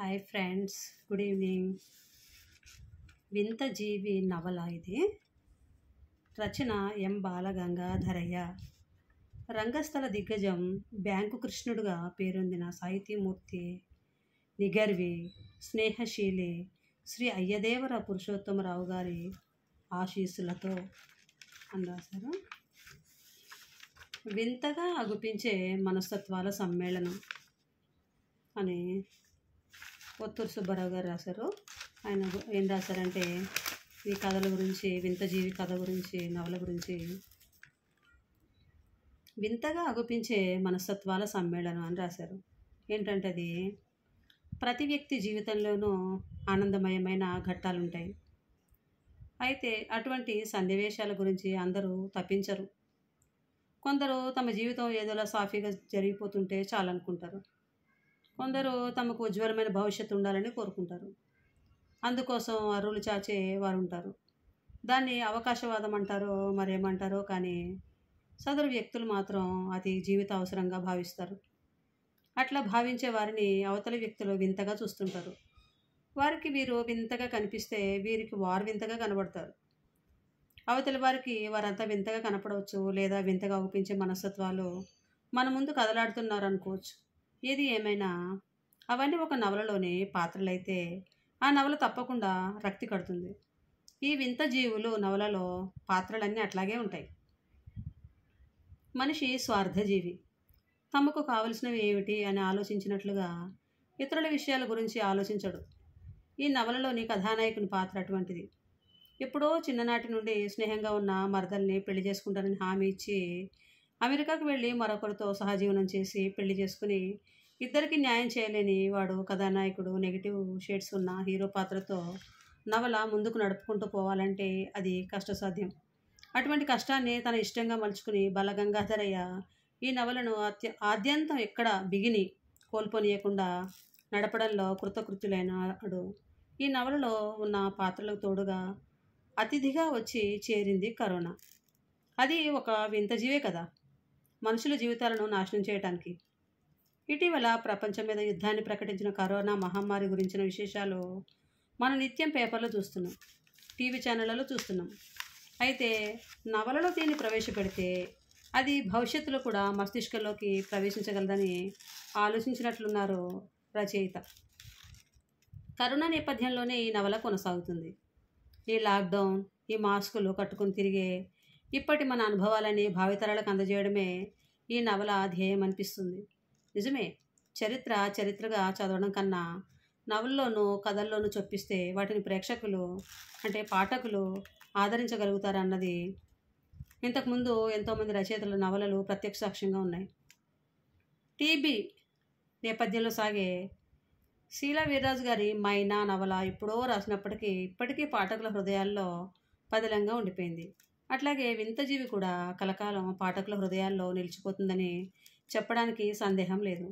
hi friends good evening వింత జీవి నవల ఇది రచన ఎం బాలగంగాధరయ్య రంగస్థల దిగ్గజం బ్యాంకు కృష్ణుడుగా పేరొందిన సాహితీమూర్తి నిగర్వి స్నేహశీలి శ్రీ అయ్యదేవర పురుషోత్తమరావు గారి ఆశీస్సులతో అన్నారు వింతగా అగుపించే మనస్తత్వాల సమ్మేళనం అని పొత్తూరు సుబ్బారావు గారు రాశారు ఆయన ఏం రాశారంటే ఈ కథల గురించి వింత జీవి కథ గురించి నవల గురించి వింతగా అగుపించే మనస్తత్వాల సమ్మేళనం అని రాశారు ఏంటంటే అది ప్రతి వ్యక్తి జీవితంలోనూ ఆనందమయమైన ఘట్టాలు ఉంటాయి అయితే అటువంటి సన్నివేశాల గురించి అందరూ తప్పించరు కొందరు తమ జీవితం ఏదోలా సాఫీగా జరిగిపోతుంటే చాలనుకుంటారు కొందరు తమకు ఉజ్వలమైన భవిష్యత్తు ఉండాలని కోరుకుంటారు అందుకోసం అరువులు చాచే వారు ఉంటారు దాన్ని అవకాశవాదం అంటారో మరేమంటారో కానీ సదరు వ్యక్తులు మాత్రం అది జీవిత అవసరంగా భావిస్తారు అట్లా భావించే వారిని అవతలి వ్యక్తులు వింతగా చూస్తుంటారు వారికి వీరు వింతగా కనిపిస్తే వీరికి వారు వింతగా కనబడతారు అవతలి వారికి వారంతా వింతగా కనపడవచ్చు లేదా వింతగా ఊపించే మనస్తత్వాలు మన ముందు కదలాడుతున్నారు అనుకోవచ్చు ఏది ఏమైనా అవన్నీ ఒక నవలలోని పాత్రలైతే ఆ నవల తప్పకుండా రక్తి కడుతుంది ఈ వింత జీవులు నవలలో పాత్రలన్నీ అట్లాగే ఉంటాయి మనిషి స్వార్థజీవి తమకు కావలసినవి ఏమిటి అని ఆలోచించినట్లుగా ఇతరుల విషయాల గురించి ఆలోచించడు ఈ నవలలోని కథానాయకుని పాత్ర అటువంటిది ఎప్పుడో చిన్ననాటి నుండి స్నేహంగా ఉన్న మరదల్ని పెళ్లి చేసుకుంటానని హామీ ఇచ్చి అమెరికాకు వెళ్ళి మరొకరితో సహజీవనం చేసి పెళ్లి చేసుకుని ఇద్దరికి న్యాయం చేయలేని వాడు కథానాయకుడు నెగిటివ్ షేడ్స్ ఉన్న హీరో పాత్రతో నవల ముందుకు నడుపుకుంటూ పోవాలంటే అది కష్టసాధ్యం అటువంటి కష్టాన్ని తన ఇష్టంగా మలుచుకుని బలగంగాధరయ్య ఈ నవలను అత్య ఆద్యంతం ఎక్కడ బిగిని కోల్పోనీయకుండా నడపడంలో అడు ఈ నవలలో ఉన్న పాత్రలకు తోడుగా అతిథిగా వచ్చి చేరింది కరోనా అది ఒక వింత జీవే కదా మనుషుల జీవితాలను నాశనం చేయడానికి ఇటీవల ప్రపంచం మీద యుద్ధాన్ని ప్రకటించిన కరోనా మహమ్మారి గురించిన విశేషాలు మన నిత్యం పేపర్లో చూస్తున్నాం టీవీ ఛానళ్లలో చూస్తున్నాం అయితే నవలలో దీన్ని ప్రవేశపెడితే అది భవిష్యత్తులో కూడా మస్తిష్కంలోకి ప్రవేశించగలదని ఆలోచించినట్లున్నారు రచయిత కరోనా నేపథ్యంలోనే ఈ నవల కొనసాగుతుంది ఈ లాక్డౌన్ ఈ మాస్కులు కట్టుకుని తిరిగే ఇప్పటి మన అనుభవాలని భావితరాలకు అందజేయడమే ఈ నవల ధ్యేయం అనిపిస్తుంది నిజమే చరిత్ర చరిత్రగా చదవడం కన్నా నవల్లోనూ కథల్లోనూ చొప్పిస్తే వాటిని ప్రేక్షకులు అంటే పాఠకులు ఆదరించగలుగుతారన్నది ఇంతకుముందు ఎంతోమంది రచయితల నవలలు ప్రత్యక్ష సాక్ష్యంగా ఉన్నాయి టీబీ నేపథ్యంలో సాగే శీలా వీర్రాజు గారి మైనా నవల ఎప్పుడో రాసినప్పటికీ ఇప్పటికీ పాఠకుల హృదయాల్లో పదిలంగా ఉండిపోయింది అట్లాగే వింతజీవి కూడా కలకాలం పాఠకుల హృదయాల్లో నిలిచిపోతుందని చెప్పడానికి సందేహం లేదు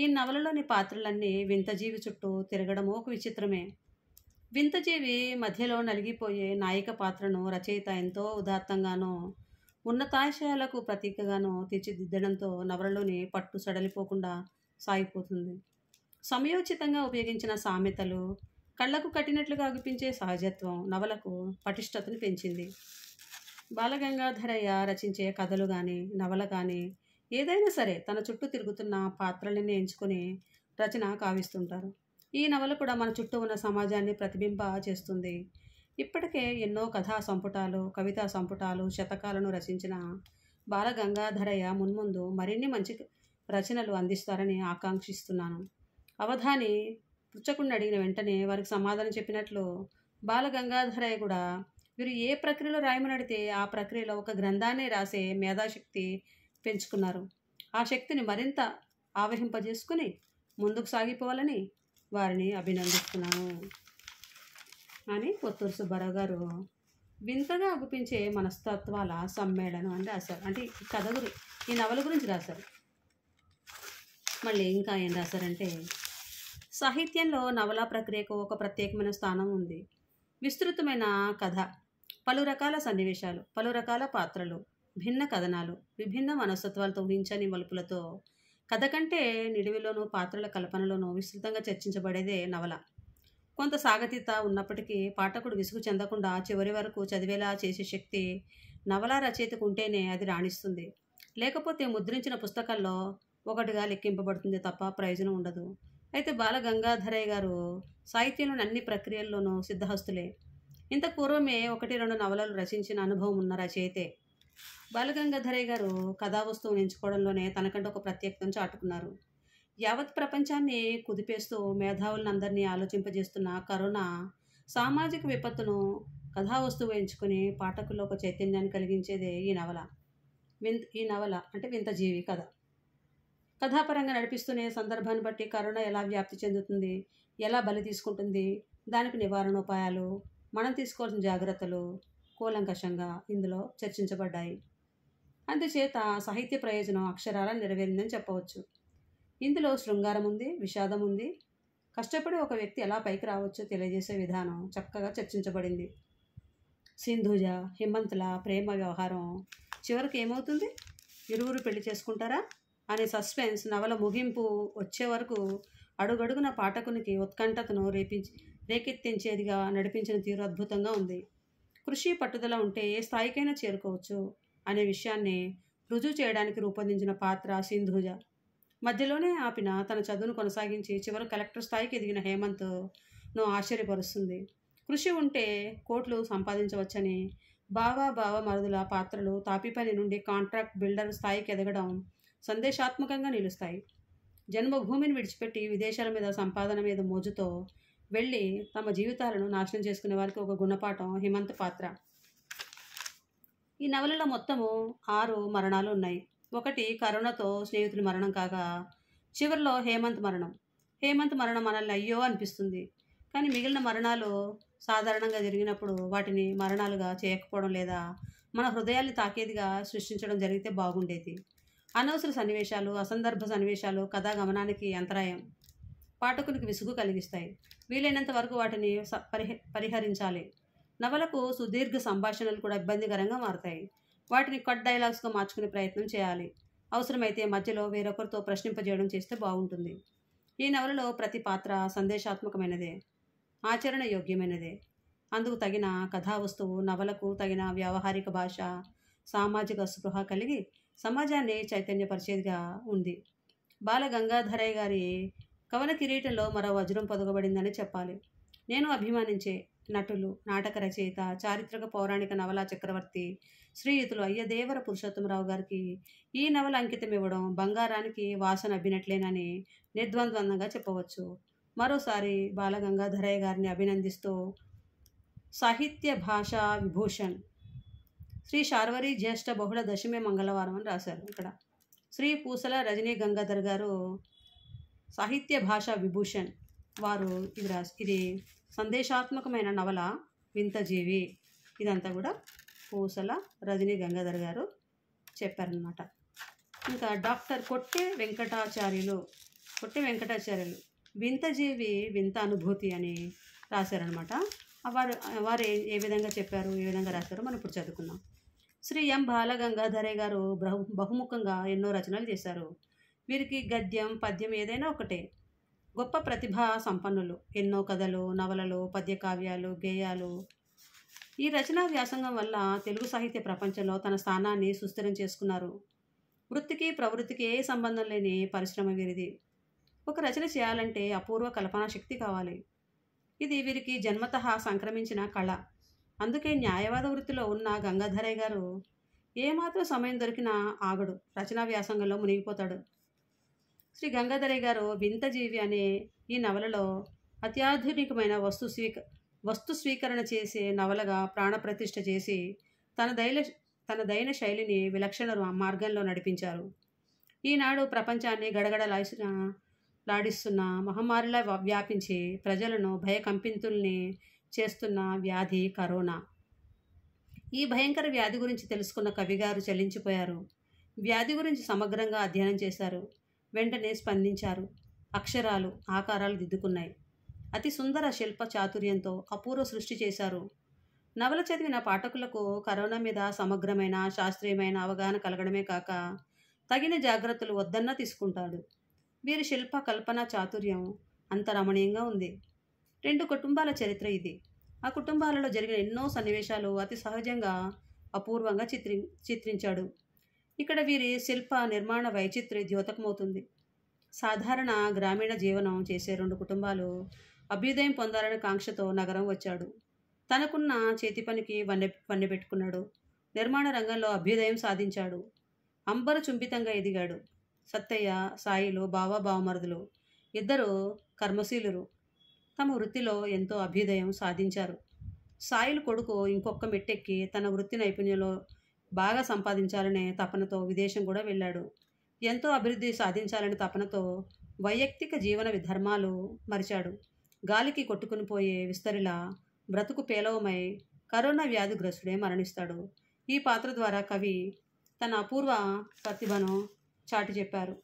ఈ నవలలోని పాత్రలన్నీ వింతజీవి చుట్టూ తిరగడము ఒక విచిత్రమే వింతజీవి మధ్యలో నలిగిపోయే నాయిక పాత్రను రచయిత ఎంతో ఉదాత్తంగానో ఉన్నతాశయాలకు ప్రతీకగానో తీర్చిదిద్దడంతో నవలలోని పట్టు సడలిపోకుండా సాగిపోతుంది సమయోచితంగా ఉపయోగించిన సామెతలు కళ్ళకు కట్టినట్లుగా అగుపించే సహజత్వం నవలకు పటిష్టతను పెంచింది బాలగంగాధరయ్య రచించే కథలు కానీ నవల కానీ ఏదైనా సరే తన చుట్టూ తిరుగుతున్న పాత్రలని ఎంచుకుని రచన కావిస్తుంటారు ఈ నవల కూడా మన చుట్టూ ఉన్న సమాజాన్ని ప్రతిబింబ చేస్తుంది ఇప్పటికే ఎన్నో కథా సంపుటాలు కవితా సంపుటాలు శతకాలను రచించిన బాలగంగాధరయ్య మున్ముందు మరిన్ని మంచి రచనలు అందిస్తారని ఆకాంక్షిస్తున్నాను అవధాని పుచ్చకుండా అడిగిన వెంటనే వారికి సమాధానం చెప్పినట్లు బాలగంగాధరయ్య కూడా వీరు ఏ ప్రక్రియలో రాయమనడితే ఆ ప్రక్రియలో ఒక గ్రంథాన్ని రాసే మేధాశక్తి పెంచుకున్నారు ఆ శక్తిని మరింత ఆవహింపజేసుకుని ముందుకు సాగిపోవాలని వారిని అభినందిస్తున్నాను అని కొత్తూరు సుబ్బారావు గారు వింతగా అగుపించే మనస్తత్వాల సమ్మేళనం అని రాశారు అంటే ఈ కథ గురి ఈ నవల గురించి రాశారు మళ్ళీ ఇంకా ఏం రాశారంటే సాహిత్యంలో నవలా ప్రక్రియకు ఒక ప్రత్యేకమైన స్థానం ఉంది విస్తృతమైన కథ పలు రకాల సన్నివేశాలు పలు రకాల పాత్రలు భిన్న కథనాలు విభిన్న మనస్తత్వాలతో ఊహించని మలుపులతో కథ కంటే నిడివిలోనూ పాత్రల కల్పనలోనూ విస్తృతంగా చర్చించబడేదే నవల కొంత సాగతీత ఉన్నప్పటికీ పాఠకుడు విసుగు చెందకుండా చివరి వరకు చదివేలా చేసే శక్తి నవల రచయితకు ఉంటేనే అది రాణిస్తుంది లేకపోతే ముద్రించిన పుస్తకాల్లో ఒకటిగా లెక్కింపబడుతుంది తప్ప ప్రయోజనం ఉండదు అయితే బాల గంగాధరయ్య గారు సాహిత్యంలోని అన్ని ప్రక్రియల్లోనూ సిద్ధహస్తులే ఇంత పూర్వమే ఒకటి రెండు నవలలు రచించిన అనుభవం ఉన్న రచయితే బాలగంగాధరయ్య గారు కథావస్తువును ఎంచుకోవడంలోనే తనకంటే ఒక ప్రత్యేకతను చాటుకున్నారు యావత్ ప్రపంచాన్ని కుదిపేస్తూ అందరినీ ఆలోచింపజేస్తున్న కరోనా సామాజిక విపత్తును కథావస్తువు ఎంచుకుని పాఠకుల్లో ఒక చైతన్యాన్ని కలిగించేదే ఈ నవల వింత ఈ నవల అంటే వింత జీవి కథ కథాపరంగా నడిపిస్తునే సందర్భాన్ని బట్టి కరోనా ఎలా వ్యాప్తి చెందుతుంది ఎలా బలి తీసుకుంటుంది దానికి నివారణోపాయాలు మనం తీసుకోవాల్సిన జాగ్రత్తలు కూలంకషంగా ఇందులో చర్చించబడ్డాయి అందుచేత సాహిత్య ప్రయోజనం అక్షరాల నెరవేరిందని చెప్పవచ్చు ఇందులో శృంగారం ఉంది విషాదం ఉంది కష్టపడి ఒక వ్యక్తి ఎలా పైకి రావచ్చో తెలియజేసే విధానం చక్కగా చర్చించబడింది సింధుజ హిమంతుల ప్రేమ వ్యవహారం చివరికి ఏమవుతుంది ఇరువురు పెళ్లి చేసుకుంటారా అనే సస్పెన్స్ నవల ముగింపు వచ్చే వరకు అడుగడుగున పాఠకునికి ఉత్కంఠతను రేపించి రేకెత్తించేదిగా నడిపించిన తీరు అద్భుతంగా ఉంది కృషి పట్టుదల ఉంటే ఏ స్థాయికైనా చేరుకోవచ్చు అనే విషయాన్ని రుజువు చేయడానికి రూపొందించిన పాత్ర సింధూజ మధ్యలోనే ఆపిన తన చదువును కొనసాగించి చివరి కలెక్టర్ స్థాయికి ఎదిగిన హేమంత్ ను ఆశ్చర్యపరుస్తుంది కృషి ఉంటే కోట్లు సంపాదించవచ్చని బావా బావ మరుదుల పాత్రలు తాపిపని నుండి కాంట్రాక్ట్ బిల్డర్ స్థాయికి ఎదగడం సందేశాత్మకంగా నిలుస్తాయి జన్మభూమిని విడిచిపెట్టి విదేశాల మీద సంపాదన మీద మోజుతో వెళ్ళి తమ జీవితాలను నాశనం చేసుకునే వారికి ఒక గుణపాఠం హిమంత్ పాత్ర ఈ నవలలో మొత్తము ఆరు మరణాలు ఉన్నాయి ఒకటి కరోనాతో స్నేహితుడి మరణం కాగా చివరిలో హేమంత్ మరణం హేమంత్ మరణం మనల్ని అయ్యో అనిపిస్తుంది కానీ మిగిలిన మరణాలు సాధారణంగా జరిగినప్పుడు వాటిని మరణాలుగా చేయకపోవడం లేదా మన హృదయాన్ని తాకేదిగా సృష్టించడం జరిగితే బాగుండేది అనవసర సన్నివేశాలు అసందర్భ సన్నివేశాలు కథా గమనానికి అంతరాయం పాఠకునికి విసుగు కలిగిస్తాయి వీలైనంత వరకు వాటిని పరిహ పరిహరించాలి నవలకు సుదీర్ఘ సంభాషణలు కూడా ఇబ్బందికరంగా మారతాయి వాటిని కట్ డైలాగ్స్గా మార్చుకునే ప్రయత్నం చేయాలి అవసరమైతే మధ్యలో వేరొకరితో ప్రశ్నింపజేయడం చేస్తే బాగుంటుంది ఈ నవలలో ప్రతి పాత్ర సందేశాత్మకమైనదే ఆచరణ యోగ్యమైనదే అందుకు తగిన కథా వస్తువు నవలకు తగిన వ్యావహారిక భాష సామాజిక స్పృహ కలిగి సమాజాన్ని చైతన్యపరిచేదిగా ఉంది బాల గంగాధరయ్య గారి కవల కిరీటంలో మరో వజ్రం పొదగబడిందని చెప్పాలి నేను అభిమానించే నటులు నాటక రచయిత చారిత్రక పౌరాణిక నవలా చక్రవర్తి శ్రీయుతులు అయ్యదేవర పురుషోత్తమరావు గారికి ఈ నవల అంకితం ఇవ్వడం బంగారానికి వాసన అబ్బినట్లేనని నిర్ద్వంద్వందంగా చెప్పవచ్చు మరోసారి బాలగంగాధరయ్య గారిని అభినందిస్తూ సాహిత్య భాషా విభూషణ్ శ్రీ శార్వరి జ్యేష్ఠ బహుళ దశమి మంగళవారం అని రాశారు ఇక్కడ శ్రీ పూసల రజనీ గంగాధర్ గారు సాహిత్య భాష విభూషణ్ వారు ఇది రాసి ఇది సందేశాత్మకమైన నవల వింతజీవి ఇదంతా కూడా పూసల రజనీ గంగాధర్ గారు చెప్పారనమాట ఇంకా డాక్టర్ కొట్టె వెంకటాచార్యులు కొట్టే వెంకటాచార్యులు వింతజీవి వింత అనుభూతి అని రాశారనమాట వారు వారు ఏ విధంగా చెప్పారు ఏ విధంగా రాశారో మనం ఇప్పుడు చదువుకుందాం శ్రీ ఎం బాలగంగాధరే గారు బహు బహుముఖంగా ఎన్నో రచనలు చేశారు వీరికి గద్యం పద్యం ఏదైనా ఒకటే గొప్ప ప్రతిభా సంపన్నులు ఎన్నో కథలు నవలలు పద్యకావ్యాలు గేయాలు ఈ రచనా వ్యాసంగం వల్ల తెలుగు సాహిత్య ప్రపంచంలో తన స్థానాన్ని సుస్థిరం చేసుకున్నారు వృత్తికి ప్రవృత్తికి ఏ సంబంధం లేని పరిశ్రమ వీరిది ఒక రచన చేయాలంటే అపూర్వ కల్పనా శక్తి కావాలి ఇది వీరికి జన్మత సంక్రమించిన కళ అందుకే న్యాయవాద వృత్తిలో ఉన్న గంగాధరయ్య గారు ఏమాత్రం సమయం దొరికినా ఆగడు రచనా వ్యాసంగంలో మునిగిపోతాడు శ్రీ గంగాధరయ్య గారు వింతజీవి అనే ఈ నవలలో అత్యాధునికమైన వస్తు స్వీక వస్తు స్వీకరణ చేసే నవలగా ప్రాణప్రతిష్ట చేసి తన దైల తన దైన శైలిని విలక్షణ మార్గంలో నడిపించారు ఈనాడు ప్రపంచాన్ని గడగడలాసిన లాడిస్తున్న మహమ్మారిలా వ్యాపించి ప్రజలను భయకంపింతుల్ని చేస్తున్న వ్యాధి కరోనా ఈ భయంకర వ్యాధి గురించి తెలుసుకున్న కవిగారు చలించిపోయారు వ్యాధి గురించి సమగ్రంగా అధ్యయనం చేశారు వెంటనే స్పందించారు అక్షరాలు ఆకారాలు దిద్దుకున్నాయి అతి సుందర శిల్ప చాతుర్యంతో అపూర్వ సృష్టి చేశారు నవల చదివిన పాఠకులకు కరోనా మీద సమగ్రమైన శాస్త్రీయమైన అవగాహన కలగడమే కాక తగిన జాగ్రత్తలు వద్దన్నా తీసుకుంటాడు వీరి శిల్ప కల్పన చాతుర్యం అంత రమణీయంగా ఉంది రెండు కుటుంబాల చరిత్ర ఇది ఆ కుటుంబాలలో జరిగిన ఎన్నో సన్నివేశాలు అతి సహజంగా అపూర్వంగా చిత్రి చిత్రించాడు ఇక్కడ వీరి శిల్ప నిర్మాణ వైచిత్ర్య ద్యోతకమవుతుంది సాధారణ గ్రామీణ జీవనం చేసే రెండు కుటుంబాలు అభ్యుదయం పొందాలనే కాంక్షతో నగరం వచ్చాడు తనకున్న చేతి పనికి వన్నె వన్నెపెట్టుకున్నాడు నిర్మాణ రంగంలో అభ్యుదయం సాధించాడు అంబరు చుంబితంగా ఎదిగాడు సత్తయ్య సాయిలు బావా బావమరుదులు ఇద్దరు కర్మశీలురు తమ వృత్తిలో ఎంతో అభ్యుదయం సాధించారు సాయిలు కొడుకు ఇంకొక మెట్టెక్కి తన వృత్తి నైపుణ్యంలో బాగా సంపాదించాలనే తపనతో విదేశం కూడా వెళ్ళాడు ఎంతో అభివృద్ధి సాధించాలనే తపనతో వైయక్తిక జీవన విధర్మాలు మరిచాడు గాలికి కొట్టుకుని పోయే విస్తరిలా బ్రతుకు పేలవమై కరోనా వ్యాధిగ్రస్తుడే మరణిస్తాడు ఈ పాత్ర ద్వారా కవి తన అపూర్వ ప్రతిభను చాటి చెప్పారు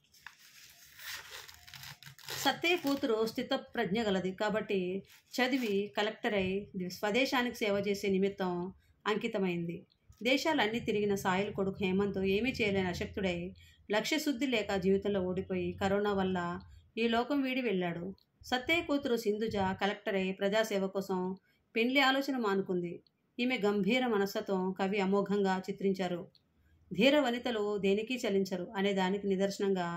సత్య కూతురు స్థిత ప్రజ్ఞ గలది కాబట్టి చదివి కలెక్టర్ అయి స్వదేశానికి సేవ చేసే నిమిత్తం అంకితమైంది దేశాలన్నీ తిరిగిన సాయిల్ కొడుకు హేమంత్ ఏమీ చేయలేని అశక్తుడై లక్ష్యశుద్ధి లేక జీవితంలో ఓడిపోయి కరోనా వల్ల ఈ లోకం వీడి వెళ్ళాడు సత్తయ్య కూతురు సింధుజ కలెక్టర్ అయి ప్రజాసేవ కోసం పెండ్లి ఆలోచన మానుకుంది ఈమె గంభీర మనస్తత్వం కవి అమోఘంగా చిత్రించారు ధీర వనితలు దేనికి చలించరు అనే దానికి నిదర్శనంగా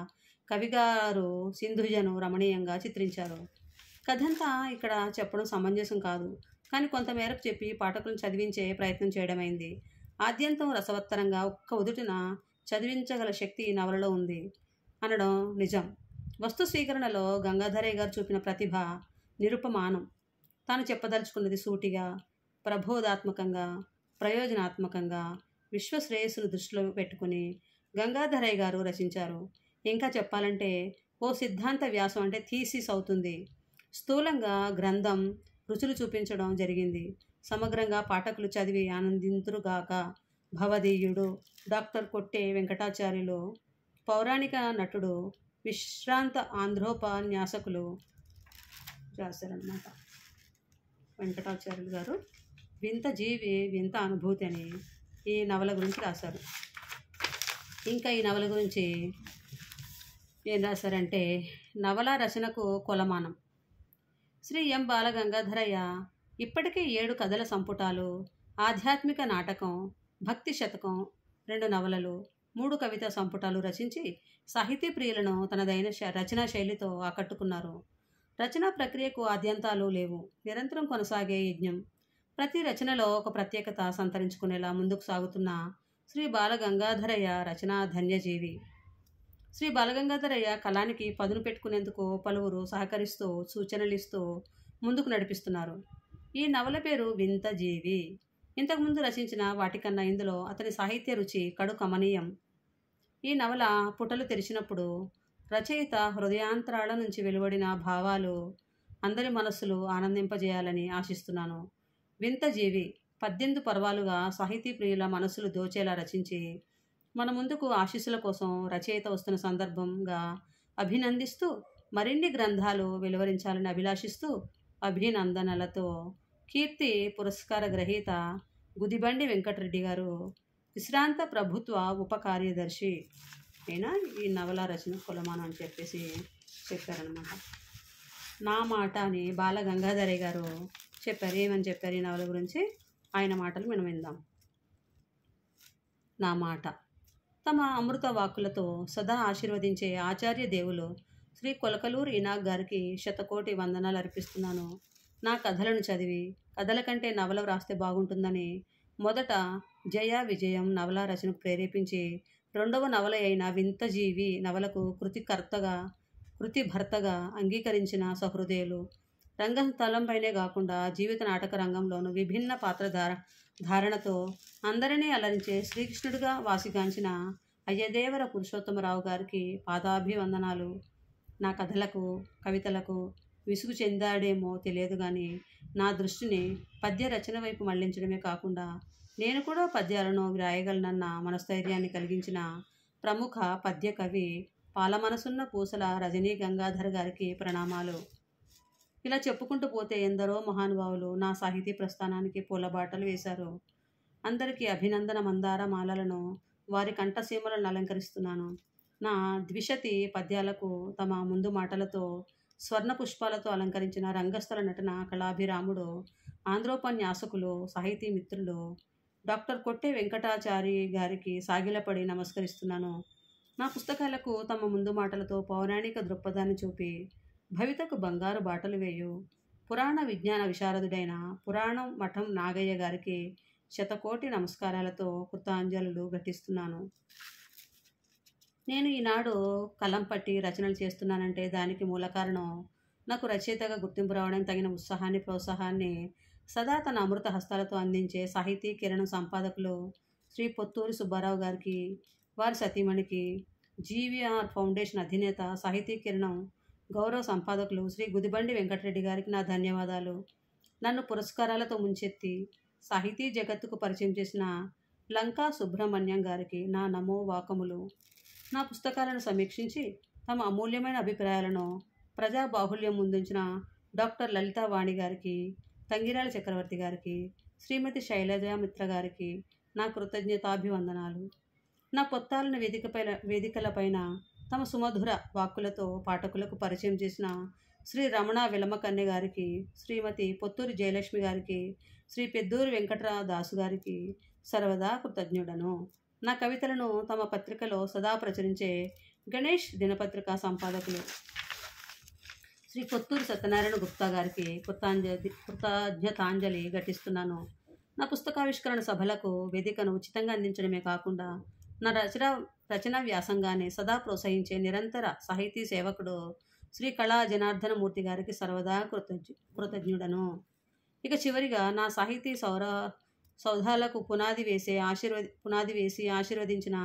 కవిగారు సింధుజను రమణీయంగా చిత్రించారు కథంతా ఇక్కడ చెప్పడం సమంజసం కాదు కానీ కొంతమేరకు చెప్పి పాఠకులను చదివించే ప్రయత్నం చేయడమైంది ఆద్యంతం రసవత్తరంగా ఒక్క ఉదుటిన చదివించగల శక్తి ఈ నవలలో ఉంది అనడం నిజం వస్తు స్వీకరణలో గంగాధరయ్య గారు చూపిన ప్రతిభ నిరుపమానం తాను చెప్పదలుచుకున్నది సూటిగా ప్రబోధాత్మకంగా ప్రయోజనాత్మకంగా విశ్వశ్రేయస్సును దృష్టిలో పెట్టుకుని గంగాధరయ్య గారు రచించారు ఇంకా చెప్పాలంటే ఓ సిద్ధాంత వ్యాసం అంటే థీసిస్ అవుతుంది స్థూలంగా గ్రంథం రుచులు చూపించడం జరిగింది సమగ్రంగా పాఠకులు చదివి ఆనందింతురుగాక భవధీయుడు డాక్టర్ కొట్టే వెంకటాచార్యులు పౌరాణిక నటుడు విశ్రాంత ఆంధ్రోపన్యాసకులు రాశారన్నమాట వెంకటాచార్యులు గారు వింత జీవి వింత అనుభూతి అని ఈ నవల గురించి రాశారు ఇంకా ఈ నవల గురించి ఏం రాశారంటే నవల రచనకు కొలమానం శ్రీ ఎం బాలగంగాధరయ్య ఇప్పటికే ఏడు కథల సంపుటాలు ఆధ్యాత్మిక నాటకం భక్తి శతకం రెండు నవలలు మూడు కవితా సంపుటాలు రచించి సాహితీ ప్రియులను తనదైన రచనా శైలితో ఆకట్టుకున్నారు రచనా ప్రక్రియకు ఆద్యంతాలు లేవు నిరంతరం కొనసాగే యజ్ఞం ప్రతి రచనలో ఒక ప్రత్యేకత సంతరించుకునేలా ముందుకు సాగుతున్న శ్రీ బాలగంగాధరయ్య రచనా ధన్యజీవి శ్రీ బాలగంగాధరయ్య కళానికి పదును పెట్టుకునేందుకు పలువురు సహకరిస్తూ సూచనలిస్తూ ముందుకు నడిపిస్తున్నారు ఈ నవల పేరు వింత జీవి ఇంతకుముందు రచించిన వాటికన్నా ఇందులో అతని సాహిత్య రుచి కడు కమనీయం ఈ నవల పుటలు తెరిచినప్పుడు రచయిత హృదయాంతరాల నుంచి వెలువడిన భావాలు అందరి మనస్సులు ఆనందింపజేయాలని ఆశిస్తున్నాను వింత జీవి పద్దెనిమిది పర్వాలుగా సాహితీ ప్రియుల మనసులు దోచేలా రచించి మన ముందుకు ఆశీస్సుల కోసం రచయిత వస్తున్న సందర్భంగా అభినందిస్తూ మరిన్ని గ్రంథాలు వెలువరించాలని అభిలాషిస్తూ అభినందనలతో కీర్తి పురస్కార గ్రహీత గుదిబండి వెంకటరెడ్డి గారు విశ్రాంత ప్రభుత్వ ఉప కార్యదర్శి అయినా ఈ నవల రచన కులమానం అని చెప్పేసి చెప్పారనమాట నా మాట అని గంగాధరి గారు చెప్పారు ఏమని చెప్పారు ఈ నవల గురించి ఆయన మాటలు మనం విందాం నా మాట తమ అమృత వాక్కులతో సదా ఆశీర్వదించే ఆచార్య దేవులు శ్రీ కొలకలూరు ఇనాగ్ గారికి శతకోటి వందనాలు అర్పిస్తున్నాను నా కథలను చదివి కథల కంటే నవల వ్రాస్తే బాగుంటుందని మొదట జయ విజయం నవల రచనకు ప్రేరేపించి రెండవ నవల అయిన వింత జీవి నవలకు కృతికర్తగా కృతి భర్తగా అంగీకరించిన సహృదయులు రంగస్థలంపైనే కాకుండా జీవిత నాటక రంగంలోనూ విభిన్న పాత్ర ధార ధారణతో అందరినీ అలరించే శ్రీకృష్ణుడిగా వాసిగాంచిన అయ్యదేవర పురుషోత్తమరావు గారికి పాదాభివందనాలు నా కథలకు కవితలకు విసుగు చెందాడేమో తెలియదు కానీ నా దృష్టిని పద్య రచన వైపు మళ్లించడమే కాకుండా నేను కూడా పద్యాలను వ్రాయగలనన్న మనస్థైర్యాన్ని కలిగించిన ప్రముఖ పద్య కవి పాలమనసున్న పూసల రజనీ గంగాధర్ గారికి ప్రణామాలు ఇలా చెప్పుకుంటూ పోతే ఎందరో మహానుభావులు నా సాహితీ ప్రస్థానానికి పూలబాటలు వేశారు అందరికీ అభినందన మందార మాలలను వారి కంఠసీమలను అలంకరిస్తున్నాను నా ద్విషతి పద్యాలకు తమ ముందు మాటలతో స్వర్ణ పుష్పాలతో అలంకరించిన రంగస్థల నటన కళాభిరాముడు ఆంధ్రోపన్యాసకులు సాహితీ మిత్రులు డాక్టర్ కొట్టే వెంకటాచారి గారికి సాగిలపడి నమస్కరిస్తున్నాను నా పుస్తకాలకు తమ ముందు మాటలతో పౌరాణిక దృక్పథాన్ని చూపి భవితకు బంగారు బాటలు వేయు పురాణ విజ్ఞాన విశారదుడైన పురాణం మఠం నాగయ్య గారికి శతకోటి నమస్కారాలతో కృతాంజలులు ఘటిస్తున్నాను నేను ఈనాడు కలం పట్టి రచనలు చేస్తున్నానంటే దానికి మూల కారణం నాకు రచయితగా గుర్తింపు రావడం తగిన ఉత్సాహాన్ని ప్రోత్సాహాన్ని సదా తన అమృత హస్తాలతో అందించే సాహితీ కిరణం సంపాదకులు శ్రీ పొత్తూరి సుబ్బారావు గారికి వారి సతీమణికి జీవీఆర్ ఫౌండేషన్ అధినేత సాహితీ కిరణం గౌరవ సంపాదకులు శ్రీ గుదిబండి వెంకటరెడ్డి గారికి నా ధన్యవాదాలు నన్ను పురస్కారాలతో ముంచెత్తి సాహితీ జగత్తుకు పరిచయం చేసిన లంకా సుబ్రహ్మణ్యం గారికి నా నమో వాకములు నా పుస్తకాలను సమీక్షించి తమ అమూల్యమైన అభిప్రాయాలను ప్రజా బాహుళ్యం ముందుంచిన డాక్టర్ లలితావాణి గారికి తంగిరాల చక్రవర్తి గారికి శ్రీమతి శైలజామిత్ర గారికి నా కృతజ్ఞతాభివందనాలు నా కొత్తాలను వేదికపై వేదికలపైన తమ సుమధుర వాక్కులతో పాఠకులకు పరిచయం చేసిన శ్రీ రమణ విలమకన్య గారికి శ్రీమతి పొత్తూరు జయలక్ష్మి గారికి శ్రీ పెద్దూరు వెంకటరావు దాసు గారికి సర్వదా కృతజ్ఞుడను నా కవితలను తమ పత్రికలో సదా ప్రచురించే గణేష్ దినపత్రిక సంపాదకులు శ్రీ కొత్తూరు సత్యనారాయణ గుప్తా గారికి కృతాంజలి కృతజ్ఞతాంజలి ఘటిస్తున్నాను నా పుస్తకావిష్కరణ సభలకు వేదికను ఉచితంగా అందించడమే కాకుండా నా రచన రచన వ్యాసంగాన్ని సదా ప్రోత్సహించే నిరంతర సాహితీ సేవకుడు శ్రీ కళా జనార్దనమూర్తి గారికి సర్వదా కృతజ్ఞ కృతజ్ఞుడను ఇక చివరిగా నా సాహితీ సౌర సౌధాలకు పునాది వేసే ఆశీర్వ పునాది వేసి ఆశీర్వదించిన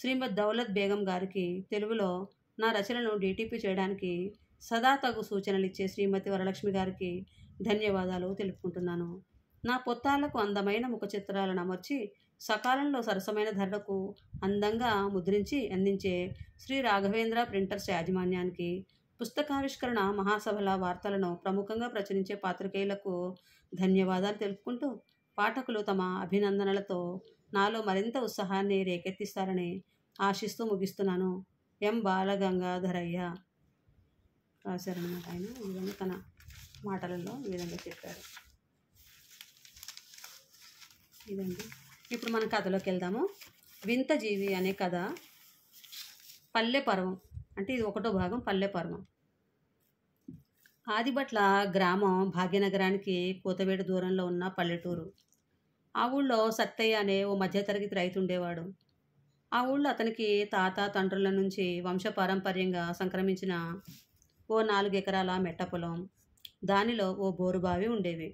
శ్రీమద్ దౌలత్ బేగం గారికి తెలుగులో నా రచనను డీటీపీ చేయడానికి సదా తగు సూచనలు ఇచ్చే శ్రీమతి వరలక్ష్మి గారికి ధన్యవాదాలు తెలుపుకుంటున్నాను నా పొత్తాలకు అందమైన ముఖ చిత్రాలను అమర్చి సకాలంలో సరసమైన ధరలకు అందంగా ముద్రించి అందించే శ్రీ రాఘవేంద్ర ప్రింటర్స్ యాజమాన్యానికి పుస్తకావిష్కరణ మహాసభల వార్తలను ప్రముఖంగా ప్రచురించే పాత్రికేయులకు ధన్యవాదాలు తెలుపుకుంటూ పాఠకులు తమ అభినందనలతో నాలో మరింత ఉత్సాహాన్ని రేకెత్తిస్తారని ఆశిస్తూ ముగిస్తున్నాను ఎం బాలగంగాధరయ్య రాశారనమాట ఆయన ఈ విధంగా తన మాటలలో ఈ విధంగా చెప్పారు ఇదండి ఇప్పుడు మన కథలోకి వెళ్దాము వింత జీవి అనే కథ పల్లె పర్వం అంటే ఇది ఒకటో భాగం పల్లె పర్వం ఆదిబట్ల గ్రామం భాగ్యనగరానికి కూతవేడు దూరంలో ఉన్న పల్లెటూరు ఆ ఊళ్ళో సత్తయ్య అనే ఓ మధ్యతరగతి రైతు ఉండేవాడు ఆ ఊళ్ళో అతనికి తాత తండ్రుల నుంచి వంశపారంపర్యంగా సంక్రమించిన ఓ నాలుగు ఎకరాల మెట్ట పొలం దానిలో ఓ బోరుబావి ఉండేవి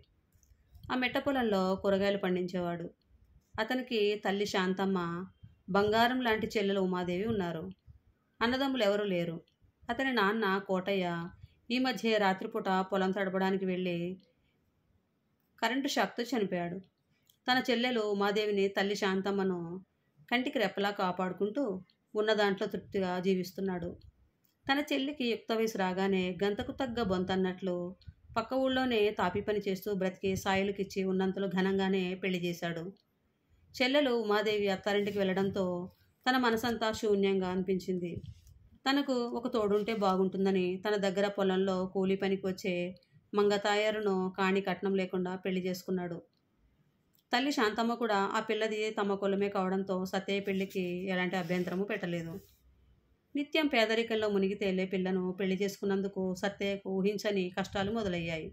ఆ మెట్ట పొలంలో కూరగాయలు పండించేవాడు అతనికి తల్లి శాంతమ్మ బంగారం లాంటి చెల్లెలు ఉమాదేవి ఉన్నారు అన్నదమ్ములు ఎవరూ లేరు అతని నాన్న కోటయ్య ఈ మధ్య రాత్రిపూట పొలం తడపడానికి వెళ్ళి కరెంటు షాక్తో చనిపోయాడు తన చెల్లెలు ఉమాదేవిని తల్లి శాంతమ్మను కంటికి రెప్పలా కాపాడుకుంటూ ఉన్న దాంట్లో తృప్తిగా జీవిస్తున్నాడు తన చెల్లికి యుక్త వయసు రాగానే గంతకు తగ్గ బొంతన్నట్లు పక్క ఊళ్ళోనే తాపి పని చేస్తూ బ్రతికి సాయిలకిచ్చి ఉన్నంతలో ఘనంగానే పెళ్లి చేశాడు చెల్లెలు ఉమాదేవి అత్తారింటికి వెళ్ళడంతో తన మనసంతా శూన్యంగా అనిపించింది తనకు ఒక తోడుంటే బాగుంటుందని తన దగ్గర పొలంలో కూలి పనికి వచ్చే మంగతాయారును కాణి కట్నం లేకుండా పెళ్లి చేసుకున్నాడు తల్లి శాంతమ్మ కూడా ఆ పిల్లది తమ కులమే కావడంతో సత్యయ్య పెళ్లికి ఎలాంటి అభ్యంతరము పెట్టలేదు నిత్యం పేదరికంలో మునిగి తేలే పిల్లను పెళ్లి చేసుకున్నందుకు సత్యయ్యకు ఊహించని కష్టాలు మొదలయ్యాయి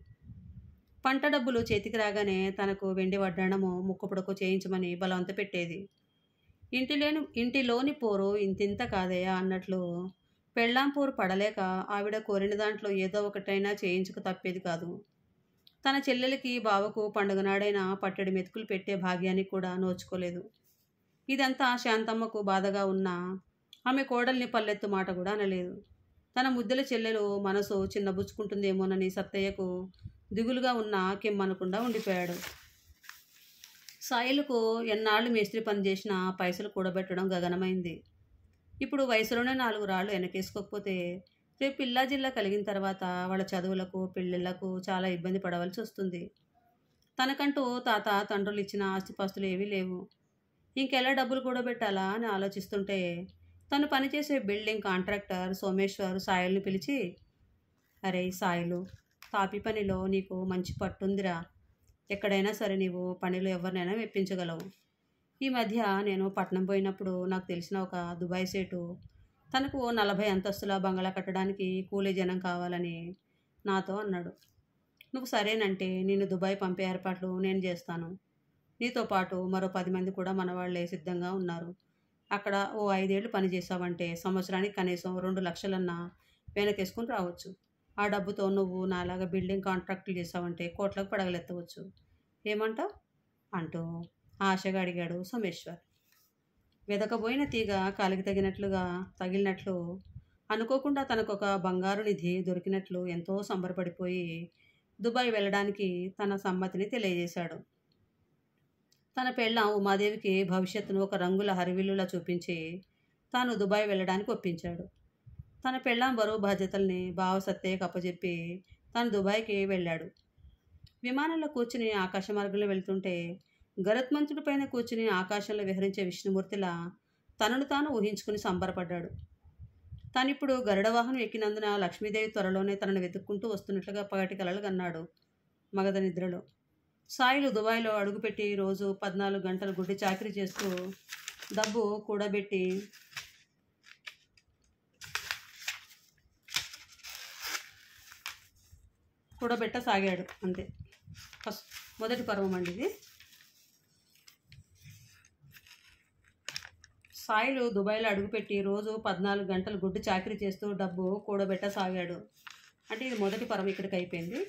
పంట డబ్బులు చేతికి రాగానే తనకు వెండి వడ్డాణము ముక్కుపుడకు చేయించమని బలవంత పెట్టేది ఇంటి లేని ఇంటిలోని పోరు ఇంతింత కాదయ్యా అన్నట్లు పెళ్ళాంపూరు పడలేక ఆవిడ కోరిన దాంట్లో ఏదో ఒకటైనా చేయించుకు తప్పేది కాదు తన చెల్లెలకి బావకు పండుగ నాడైనా పట్టెడు మెతుకులు పెట్టే భాగ్యానికి కూడా నోచుకోలేదు ఇదంతా శాంతమ్మకు బాధగా ఉన్నా ఆమె కోడల్ని పల్లెత్తు మాట కూడా అనలేదు తన ముద్దల చెల్లెలు మనసు చిన్నబుచ్చుకుంటుందేమోనని సత్తయ్యకు దిగులుగా ఉన్న కిమ్మనకుండా ఉండిపోయాడు సాయిలకు ఎన్నాళ్ళు మేస్త్రి పని చేసినా పైసలు కూడబెట్టడం గగనమైంది ఇప్పుడు వయసులోనే నాలుగు రాళ్ళు వెనకేసుకోకపోతే రేపు పిల్లా జిల్లా కలిగిన తర్వాత వాళ్ళ చదువులకు పెళ్ళిళ్ళకు చాలా ఇబ్బంది పడవలసి వస్తుంది తనకంటూ తాత తండ్రులు ఇచ్చిన ఆస్తిపాస్తులు ఏవీ లేవు ఇంకెలా డబ్బులు పెట్టాలా అని ఆలోచిస్తుంటే తను పనిచేసే బిల్డింగ్ కాంట్రాక్టర్ సోమేశ్వర్ సాయిల్ని పిలిచి అరే సాయిలు తాపి పనిలో నీకు మంచి పట్టుందిరా ఎక్కడైనా సరే నీవు పనిలో ఎవరినైనా మెప్పించగలవు ఈ మధ్య నేను పట్టణం పోయినప్పుడు నాకు తెలిసిన ఒక దుబాయ్ సేటు తనకు నలభై అంతస్తుల బంగళా కట్టడానికి కూలీ జనం కావాలని నాతో అన్నాడు నువ్వు సరేనంటే నేను దుబాయ్ పంపే ఏర్పాట్లు నేను చేస్తాను నీతో పాటు మరో పది మంది కూడా మనవాళ్లే సిద్ధంగా ఉన్నారు అక్కడ ఓ ఐదేళ్లు పనిచేసావంటే సంవత్సరానికి కనీసం రెండు లక్షలన్నా వెనకేసుకుని రావచ్చు ఆ డబ్బుతో నువ్వు నాలాగా బిల్డింగ్ కాంట్రాక్టులు చేసావంటే కోట్లకు పడగలెత్తవచ్చు ఏమంటావు అంటూ ఆశగా అడిగాడు సోమేశ్వర్ వెదకబోయిన తీగ కాలికి తగినట్లుగా తగిలినట్లు అనుకోకుండా తనకు ఒక బంగారు నిధి దొరికినట్లు ఎంతో సంబరపడిపోయి దుబాయ్ వెళ్ళడానికి తన సమ్మతిని తెలియజేశాడు తన పెళ్ళాం ఉమాదేవికి భవిష్యత్తును ఒక రంగుల హరివిల్లులా చూపించి తాను దుబాయ్ వెళ్ళడానికి ఒప్పించాడు తన పెళ్ళాం బరువు బాధ్యతల్ని బావ సత్తయ్యకు అప్పచెప్పి తను దుబాయ్కి వెళ్ళాడు విమానంలో కూర్చుని ఆకాశ మార్గంలో వెళ్తుంటే గరత్మంతుడి పైన కూర్చుని ఆకాశంలో విహరించే విష్ణుమూర్తిలా తనను తాను ఊహించుకుని సంబరపడ్డాడు తనిప్పుడు గరుడ వాహనం ఎక్కినందున లక్ష్మీదేవి త్వరలోనే తనను వెతుక్కుంటూ వస్తున్నట్లుగా పగటి కలలు కన్నాడు మగధ నిద్రలో సాయిలు దుబాయ్లో అడుగుపెట్టి రోజు పద్నాలుగు గంటలు గుడ్డి చాకరీ చేస్తూ డబ్బు కూడబెట్టి కూడబెట్టసాగాడు అంతే ఫస్ట్ మొదటి పర్వం అండి ఇది సాయిలు దుబాయ్లో అడుగుపెట్టి రోజు పద్నాలుగు గంటలు గుడ్డు చాకరీ చేస్తూ డబ్బు కూడబెట్టసాగాడు అంటే ఇది మొదటి పర్వం ఇక్కడికి అయిపోయింది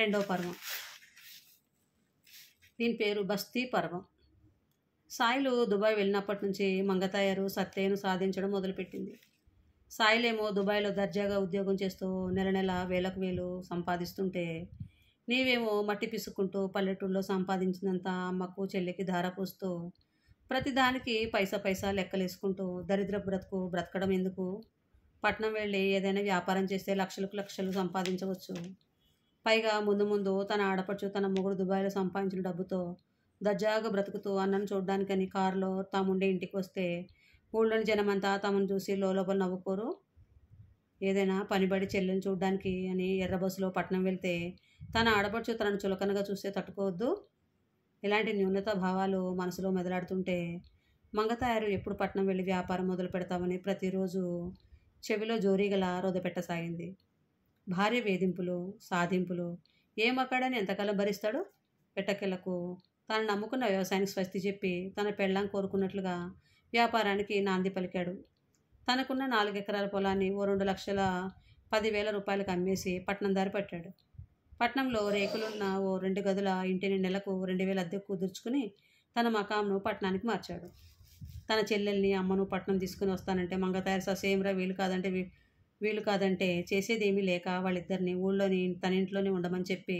రెండవ పర్వం దీని పేరు బస్తీ పర్వం సాయిలు దుబాయ్ వెళ్ళినప్పటి నుంచి మంగతాయారు సత్తేను సాధించడం మొదలుపెట్టింది సాయిలేమో దుబాయ్లో దర్జాగా ఉద్యోగం చేస్తూ నెల నెల వేలకు వేలు సంపాదిస్తుంటే నీవేమో మట్టి పిసుక్కుంటూ పల్లెటూళ్ళలో సంపాదించినంత అమ్మకు చెల్లికి పోస్తూ ప్రతిదానికి పైసా పైసా లెక్కలేసుకుంటూ దరిద్ర బ్రతుకు బ్రతకడం ఎందుకు పట్నం వెళ్ళి ఏదైనా వ్యాపారం చేస్తే లక్షలకు లక్షలు సంపాదించవచ్చు పైగా ముందు ముందు తన ఆడపడుచు తన మొగుడు దుబాయ్లో సంపాదించిన డబ్బుతో దర్జాగా బ్రతుకుతూ అన్నను చూడడానికని కారులో తాముండే ఇంటికి వస్తే ఊళ్ళోని జనమంతా తమను చూసి లోపల నవ్వుకోరు ఏదైనా పనిబడి చెల్లెని చూడడానికి అని ఎర్ర బస్సులో పట్నం వెళ్తే తన ఆడపడుచు తనను చులకనగా చూస్తే తట్టుకోవద్దు ఇలాంటి న్యూనత భావాలు మనసులో మెదలాడుతుంటే మంగతాయారు ఎప్పుడు పట్నం వెళ్ళి వ్యాపారం మొదలు పెడతామని ప్రతిరోజు చెవిలో జోరీగల రొదపెట్టసాగింది భార్య వేధింపులు సాధింపులు ఏమక్కడని ఎంతకాలం భరిస్తాడు పెట్టకెళ్లకు తను నమ్ముకున్న వ్యవసాయానికి స్వస్తి చెప్పి తన పెళ్ళాం కోరుకున్నట్లుగా వ్యాపారానికి నాంది పలికాడు తనకున్న నాలుగు ఎకరాల పొలాన్ని ఓ రెండు లక్షల పదివేల రూపాయలకు అమ్మేసి పట్నం దారి పట్టాడు పట్నంలో రేకులున్న ఓ రెండు గదుల ఇంటిని నెలకు రెండు వేల అద్దెకు కుదుర్చుకుని తన మకాంను పట్నానికి మార్చాడు తన చెల్లెల్ని అమ్మను పట్నం తీసుకుని వస్తానంటే మంగ తయారు ససేమరా వీలు కాదంటే వీలు కాదంటే చేసేదేమీ లేక వాళ్ళిద్దరిని ఊళ్ళోని తన ఇంట్లోనే ఉండమని చెప్పి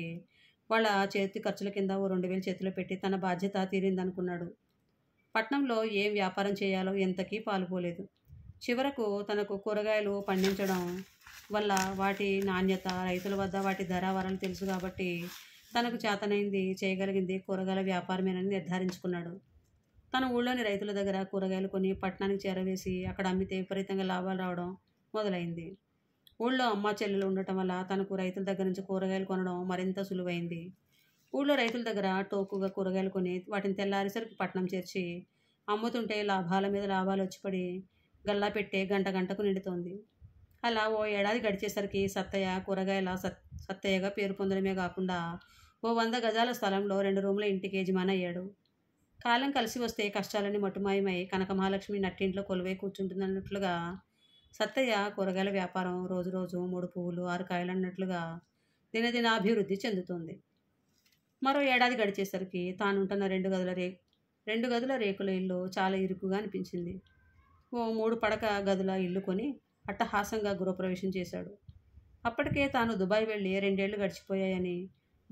వాళ్ళ చేతి ఖర్చుల కింద ఓ రెండు వేలు చేతిలో పెట్టి తన బాధ్యత తీరిందనుకున్నాడు పట్నంలో ఏం వ్యాపారం చేయాలో ఎంతకీ పాలుపోలేదు చివరకు తనకు కూరగాయలు పండించడం వల్ల వాటి నాణ్యత రైతుల వద్ద వాటి ధర వరలు తెలుసు కాబట్టి తనకు చేతనైంది చేయగలిగింది కూరగాయల వ్యాపారమేనని నిర్ధారించుకున్నాడు తన ఊళ్ళోని రైతుల దగ్గర కూరగాయలు కొని పట్టణానికి చేరవేసి అక్కడ అమ్మితే విపరీతంగా లాభాలు రావడం మొదలైంది ఊళ్ళో అమ్మ చెల్లెలు ఉండటం వల్ల తనకు రైతుల దగ్గర నుంచి కూరగాయలు కొనడం మరింత సులువైంది ఊళ్ళో రైతుల దగ్గర టోకుగా కూరగాయలు కొని వాటిని తెల్లారేసరికి పట్నం చేర్చి అమ్ముతుంటే లాభాల మీద లాభాలు వచ్చిపడి గల్లా పెట్టే గంట గంటకు నిండుతోంది అలా ఓ ఏడాది గడిచేసరికి సత్తయ్య కూరగాయల సత్ సత్తయ్యగా పేరు పొందడమే కాకుండా ఓ వంద గజాల స్థలంలో రెండు రూముల ఇంటికి యజమాని అయ్యాడు కాలం కలిసి వస్తే కష్టాలని మటుమాయమై కనకమహాలక్ష్మి నట్టింట్లో కొలువై కూర్చుంటుందన్నట్లుగా సత్తయ్య కూరగాయల వ్యాపారం రోజు రోజు మూడు పువ్వులు ఆరు కాయలు అన్నట్లుగా దినదినాభివృద్ధి చెందుతుంది మరో ఏడాది గడిచేసరికి తాను ఉంటున్న రెండు గదుల రే రెండు గదుల రేకుల ఇల్లు చాలా ఇరుకుగా అనిపించింది ఓ మూడు పడక గదుల ఇల్లు కొని అట్టహాసంగా గృహప్రవేశం చేశాడు అప్పటికే తాను దుబాయ్ వెళ్ళి రెండేళ్లు గడిచిపోయాయని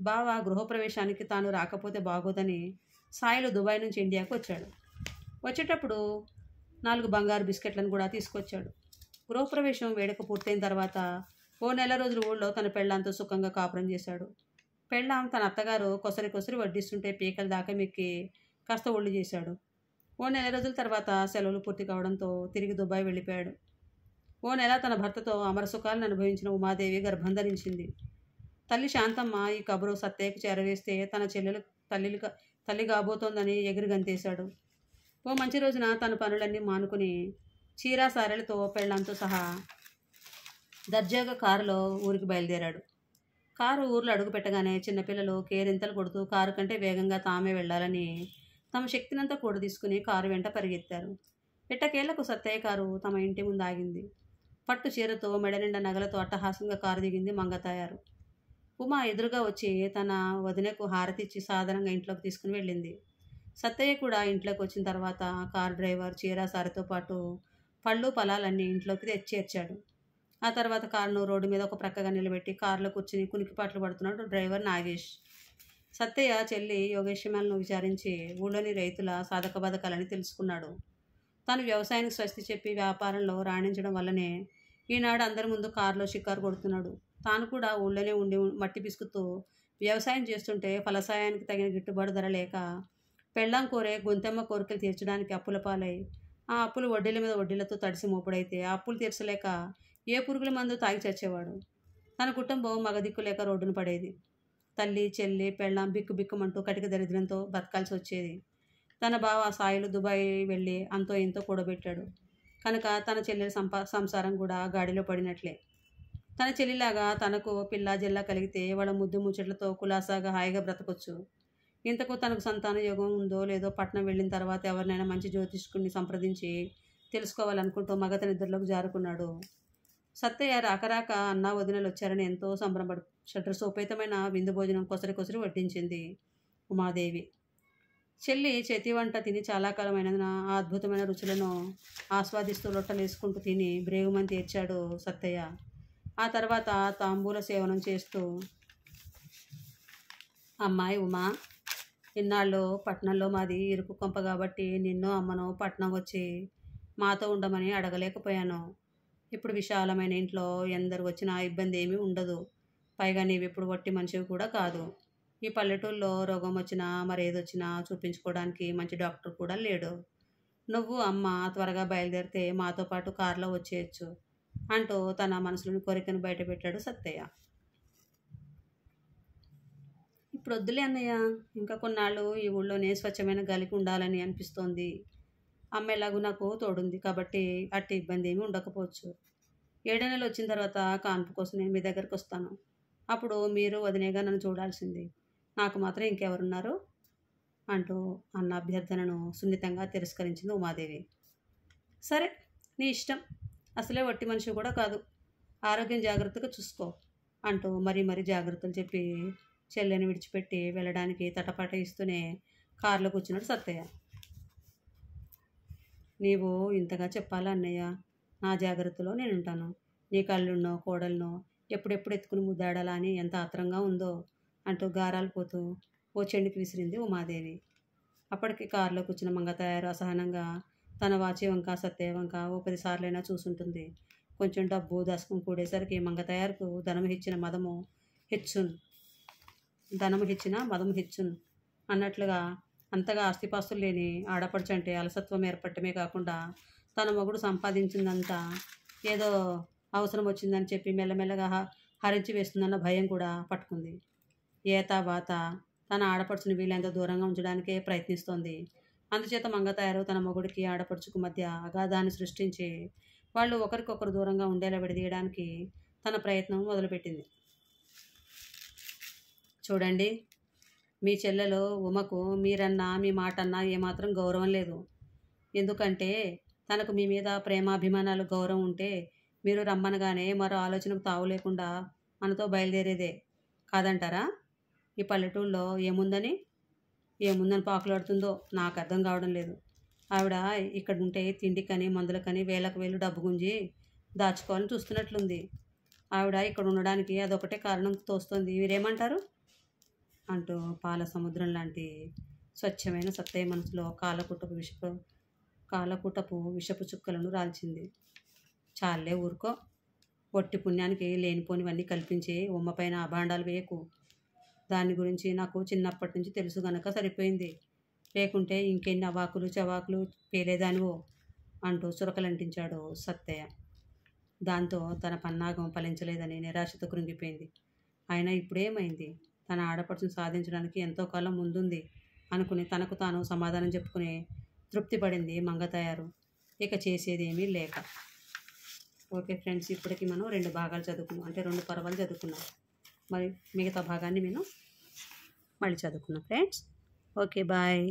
బావ గృహప్రవేశానికి తాను రాకపోతే బాగోదని సాయిలు దుబాయ్ నుంచి ఇండియాకు వచ్చాడు వచ్చేటప్పుడు నాలుగు బంగారు బిస్కెట్లను కూడా తీసుకొచ్చాడు గృహప్రవేశం వేడుక పూర్తయిన తర్వాత ఓ నెల రోజులు ఊళ్ళో తన పెళ్ళంతో సుఖంగా కాపురం చేశాడు పెళ్ళాం తన అత్తగారు కొసరి కొసరి వడ్డిస్తుంటే పీకల దాకా మిక్కి కాస్త ఒళ్ళు చేశాడు ఓ నెల రోజుల తర్వాత సెలవులు పూర్తి కావడంతో తిరిగి దుబాయ్ వెళ్ళిపోయాడు ఓ నెల తన భర్తతో అమరసుఖాలను అనుభవించిన ఉమాదేవి గర్భం ధరించింది తల్లి శాంతమ్మ ఈ కబురు సత్తయ్యకు చేరవేస్తే తన చెల్లెలు తల్లి తల్లి కాబోతోందని ఎగిరి గంతేశాడు ఓ మంచి రోజున తన పనులన్నీ మానుకుని చీరా సారెలతో పెళ్ళంతో సహా దర్జాగా కారులో ఊరికి బయలుదేరాడు కారు ఊర్లో అడుగుపెట్టగానే చిన్నపిల్లలు కేరింతలు కొడుతూ కారు కంటే వేగంగా తామే వెళ్ళాలని తమ శక్తినంతా కూడా తీసుకుని కారు వెంట పరిగెత్తారు ఎట్టకేళ్లకు సత్తయ్య కారు తమ ఇంటి ముందు ఆగింది పట్టు చీరతో మెడనిండా నగలతో అట్టహాసంగా కారు దిగింది మంగతాయారు ఉమా ఎదురుగా వచ్చి తన వదినకు హారతిచ్చి సాధారణంగా ఇంట్లోకి తీసుకుని వెళ్ళింది సత్తయ్య కూడా ఇంట్లోకి వచ్చిన తర్వాత కార్ డ్రైవర్ చీర సారితో పాటు పళ్ళు ఫలాలన్నీ ఇంట్లోకి తెచ్చేర్చాడు ఆ తర్వాత కారును రోడ్డు మీద ఒక ప్రక్కగా నిలబెట్టి కారులో కూర్చుని కునికిపాట్లు పడుతున్నాడు డ్రైవర్ నాగేష్ సత్తయ్య చెల్లి యోగేశ్యమాలను విచారించి ఊళ్ళోని రైతుల సాధక బాధకాలని తెలుసుకున్నాడు తాను వ్యవసాయానికి స్వస్తి చెప్పి వ్యాపారంలో రాణించడం వల్లనే ఈనాడు అందరి ముందు కారులో షికారు కొడుతున్నాడు తాను కూడా ఊళ్ళోనే ఉండి మట్టి పిసుకుతూ వ్యవసాయం చేస్తుంటే ఫలసాయానికి తగిన గిట్టుబాటు ధర లేక పెళ్ళాం కోరే గొంతెమ్మ కోరికలు తీర్చడానికి అప్పుల పాలై ఆ అప్పులు వడ్డీల మీద వడ్డీలతో తడిసి మోపుడైతే ఆ అప్పులు తీర్చలేక ఏ పురుగుల మందు తాగి చచ్చేవాడు తన కుటుంబం మగదిక్కు లేక రోడ్డును పడేది తల్లి చెల్లి పెళ్ళం బిక్కు బిక్కుమంటూ కటిక దరిద్రంతో బతకాల్సి వచ్చేది తన బావ సాయిలు దుబాయ్ వెళ్ళి అంతో ఇంతో కూడబెట్టాడు కనుక తన చెల్లెల సంపా సంసారం కూడా గాడిలో పడినట్లే తన చెల్లిలాగా తనకు పిల్ల జిల్లా కలిగితే వాళ్ళ ముద్దు ముచ్చట్లతో కులాసాగా హాయిగా బ్రతకొచ్చు ఇంతకు తనకు సంతాన యోగం ఉందో లేదో పట్టణం వెళ్ళిన తర్వాత ఎవరినైనా మంచి జ్యోతిష్కుడిని సంప్రదించి తెలుసుకోవాలనుకుంటూ మగత నిద్రలోకి జారుకున్నాడు సత్తయ్య రాకరాక అన్న వదినలు వచ్చారని ఎంతో సంబరపడు షట్టర్ సోపేతమైన విందు భోజనం కొసరి కొసరి వడ్డించింది ఉమాదేవి చెల్లి చేతి వంట తిని చాలా కాలమైనందున ఆ అద్భుతమైన రుచులను ఆస్వాదిస్తూ వేసుకుంటూ తిని బ్రేగుమని తీర్చాడు సత్తయ్య ఆ తర్వాత తాంబూల సేవనం చేస్తూ అమ్మాయి ఉమా ఇన్నాళ్ళు పట్నంలో మాది ఇరుకు కొంప కాబట్టి నిన్నో అమ్మను పట్నం వచ్చి మాతో ఉండమని అడగలేకపోయాను ఇప్పుడు విశాలమైన ఇంట్లో ఎందరు వచ్చినా ఇబ్బంది ఏమీ ఉండదు పైగా నీవి ఇప్పుడు వట్టి మనిషివి కూడా కాదు ఈ పల్లెటూళ్ళలో రోగం వచ్చినా ఏదొచ్చినా చూపించుకోవడానికి మంచి డాక్టర్ కూడా లేడు నువ్వు అమ్మ త్వరగా బయలుదేరితే మాతో పాటు కారులో వచ్చేయచ్చు అంటూ తన మనసులోని కోరికను బయటపెట్టాడు సత్తయ్య ఇప్పుడు వద్దులే అన్నయ్య ఇంకా కొన్నాళ్ళు ఈ ఊళ్ళోనే స్వచ్ఛమైన గలికి ఉండాలని అనిపిస్తోంది అమ్మ నాకు తోడుంది కాబట్టి అట్టి ఇబ్బంది ఏమీ ఉండకపోవచ్చు ఏడు నెలలు వచ్చిన తర్వాత కాన్పు కోసం నేను మీ దగ్గరికి వస్తాను అప్పుడు మీరు వదినేగా నన్ను చూడాల్సింది నాకు మాత్రం ఇంకెవరున్నారు అంటూ అన్న అభ్యర్థనను సున్నితంగా తిరస్కరించింది ఉమాదేవి సరే నీ ఇష్టం అసలే వట్టి మనిషి కూడా కాదు ఆరోగ్యం జాగ్రత్తగా చూసుకో అంటూ మరీ మరీ జాగ్రత్తలు చెప్పి చెల్లెని విడిచిపెట్టి వెళ్ళడానికి తటపాట ఇస్తూనే కారులో కూర్చున్నాడు సత్తయ్య నీవు ఇంతగా చెప్పాలా అన్నయ్య నా జాగ్రత్తలో నేను ఉంటాను నీ కళ్ళున్నో కోడలను ఎప్పుడెప్పుడు ఎత్తుకుని ముద్దాడాలా అని ఎంత ఆత్రంగా ఉందో అంటూ గారాలు పోతూ ఓ చెండుకి విసిరింది ఉమాదేవి అప్పటికి కారులో కూర్చున్న మంగతయారు అసహనంగా తన వాచి వంక సత్యవంక ఓ పదిసార్లైనా చూసుంటుంది కొంచెం డబ్బు దశకం కూడేసరికి మంగతయారుకు ధనము హెచ్చిన మదము హెచ్చున్ ధనము హెచ్చిన మదము హెచ్చున్ అన్నట్లుగా అంతగా ఆస్తిపాస్తులు లేని ఆడపడుచు అంటే అలసత్వం ఏర్పడటమే కాకుండా తన మొగుడు సంపాదించిందంతా ఏదో అవసరం వచ్చిందని చెప్పి మెల్లమెల్లగా హరించి వేస్తుందన్న భయం కూడా పట్టుకుంది ఏతా బాత తన ఆడపడుచుని వీలైనంత దూరంగా ఉంచడానికే ప్రయత్నిస్తోంది అందుచేత మంగతాయారు తన మొగుడికి ఆడపడుచుకు మధ్య అగాధాన్ని సృష్టించి వాళ్ళు ఒకరికొకరు దూరంగా ఉండేలా విడదీయడానికి తన ప్రయత్నం మొదలుపెట్టింది చూడండి మీ చెల్లెలు ఉమకు మీరన్నా మీ మాటన్నా ఏమాత్రం గౌరవం లేదు ఎందుకంటే తనకు మీ మీద ప్రేమాభిమానాలు గౌరవం ఉంటే మీరు రమ్మనగానే మరో ఆలోచనకు తావు లేకుండా మనతో బయలుదేరేదే కాదంటారా ఈ పల్లెటూళ్ళలో ఏముందని ఏముందని పాకులాడుతుందో నాకు అర్థం కావడం లేదు ఆవిడ ఇక్కడ ఉంటే తిండికని మందులకని వేలకు వేలు డబ్బు గుంజి దాచుకోవాలని చూస్తున్నట్లుంది ఆవిడ ఇక్కడ ఉండడానికి అదొకటే కారణం తోస్తుంది మీరేమంటారు అంటూ పాల సముద్రం లాంటి స్వచ్ఛమైన సత్తయ్య మనసులో కాలకుటపు విషపు కాలకుటపు విషపు చుక్కలను రాల్చింది చాలే ఊరుకో పొట్టి పుణ్యానికి లేనిపోనివన్నీ కల్పించి ఉమ్మపైన అభాండాలు వేయకు దాని గురించి నాకు చిన్నప్పటి నుంచి తెలుసు గనక సరిపోయింది లేకుంటే ఇంకెన్ని అవాకులు చవాకులు పేలేదానివో అంటూ చురకలంటించాడు సత్తయ్య దాంతో తన పన్నాగం ఫలించలేదని నిరాశతో కృంగిపోయింది అయినా ఇప్పుడేమైంది తన ఆడపడుచును సాధించడానికి ఎంతో కాలం ముందుంది అనుకుని తనకు తాను సమాధానం చెప్పుకునే తృప్తి పడింది మంగతయారు ఇక ఏమీ లేక ఓకే ఫ్రెండ్స్ ఇప్పటికి మనం రెండు భాగాలు చదువుకున్నాం అంటే రెండు పర్వాలు చదువుకున్నాం మరి మిగతా భాగాన్ని నేను మళ్ళీ చదువుకున్నాం ఫ్రెండ్స్ ఓకే బాయ్